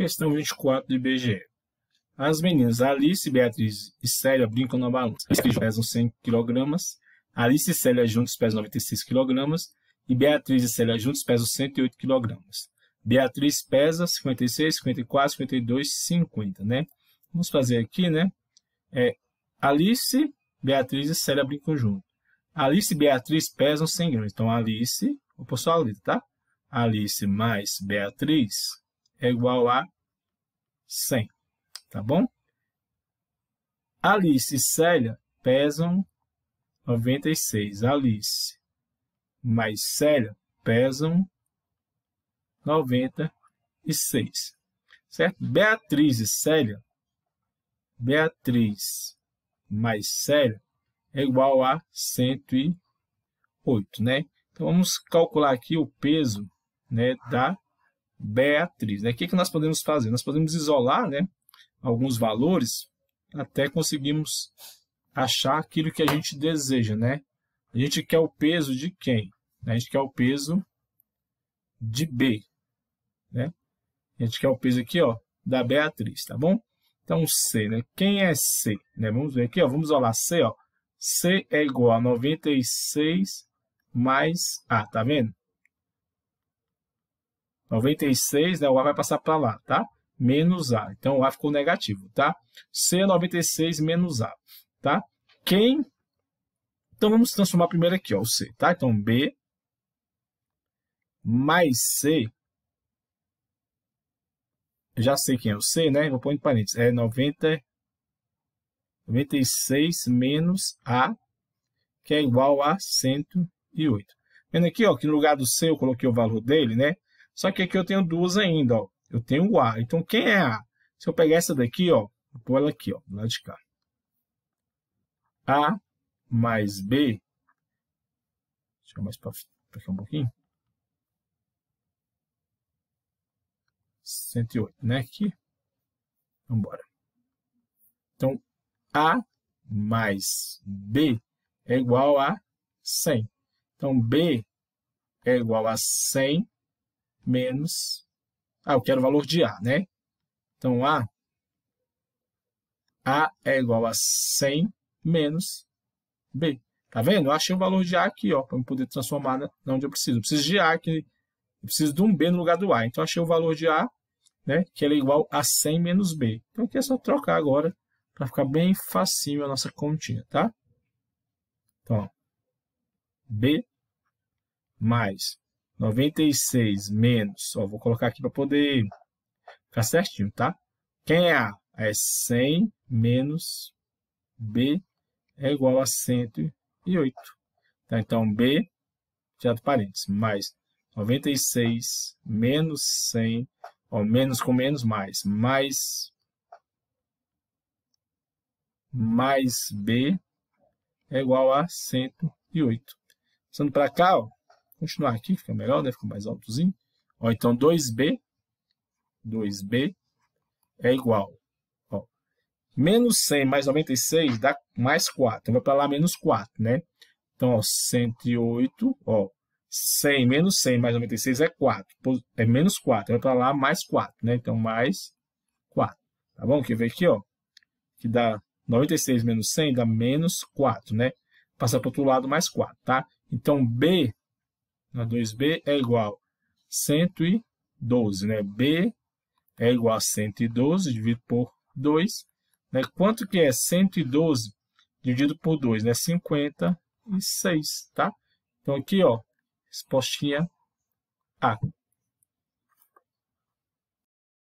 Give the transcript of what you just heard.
Questão 24 de IBGE. As meninas Alice, Beatriz e Célia brincam na balança. As que pesam 100 kg, Alice e Célia juntos pesam 96 kg e Beatriz e Célia juntos pesam 108 kg. Beatriz pesa 56, 54, 52, 50, né? Vamos fazer aqui, né? É, Alice, Beatriz e Célia brincam junto. Alice e Beatriz pesam 100 gramas. Então, Alice, vou pôr só a letra, tá? Alice mais Beatriz é igual a 100, tá bom? Alice e Célia pesam 96. Alice mais Célia pesam 96, certo? Beatriz e Célia, Beatriz mais Célia é igual a 108, né? Então, vamos calcular aqui o peso né, da Beatriz. Né? O que, que nós podemos fazer? Nós podemos isolar né, alguns valores até conseguirmos achar aquilo que a gente deseja. Né? A gente quer o peso de quem? A gente quer o peso de B. Né? A gente quer o peso aqui ó, da Beatriz, tá bom? Então, C, né? Quem é C? Né? Vamos ver aqui, ó. vamos isolar C. Ó. C é igual a 96 mais A, tá vendo? 96, né, o A vai passar para lá, tá? Menos A. Então, o A ficou negativo, tá? C, 96 menos A, tá? Quem? Então, vamos transformar primeiro aqui, ó, o C, tá? Então, B mais C. Já sei quem é o C, né? Vou pôr em parênteses. É 90, 96 menos A, que é igual a 108. Vendo aqui, ó, que no lugar do C eu coloquei o valor dele, né? Só que aqui eu tenho duas ainda, ó. Eu tenho o A. Então, quem é A? Se eu pegar essa daqui, ó, vou pôr ela aqui, ó, do lado de cá. A mais B. Deixa eu mais para cá um pouquinho. 108, né? Aqui. Vambora. Então, A mais B é igual a 100. Então, B é igual a 100 menos. Ah, eu quero o valor de A, né? Então A, A é igual a 100 menos B. Tá vendo? Eu achei o valor de A aqui, ó, para eu poder transformar na onde eu preciso. Eu preciso de A aqui, eu preciso de um B no lugar do A. Então, achei o valor de A, né, que ele é igual a 100 menos B. Então, aqui é só trocar agora, para ficar bem facinho a nossa continha, tá? Então, ó, B mais 96 menos, ó, vou colocar aqui para poder ficar certinho, tá? Quem é A? É 100 menos B é igual a 108. Tá? Então, B, tirado parênteses, mais 96 menos 100, ó, menos com menos, mais, mais, mais B é igual a 108. Passando para cá, ó, continuar aqui, fica melhor, né? Fica mais altozinho. Ó, então, 2B, 2B é igual. Ó, menos 100 mais 96 dá mais 4. Então, vai para lá menos 4, né? Então, ó, 108, ó, 100 menos 100 mais 96 é 4. É menos 4. Vai para lá mais 4, né? Então, mais 4. Tá bom? Quer ver aqui, ó. Que dá 96 menos 100 dá menos 4, né? Passar para o outro lado mais 4, tá? Então, B na 2B é igual a 112, né? B é igual a 112 dividido por 2, né? Quanto que é 112 dividido por 2, né? 56, tá? Então aqui, ó, respostinha A.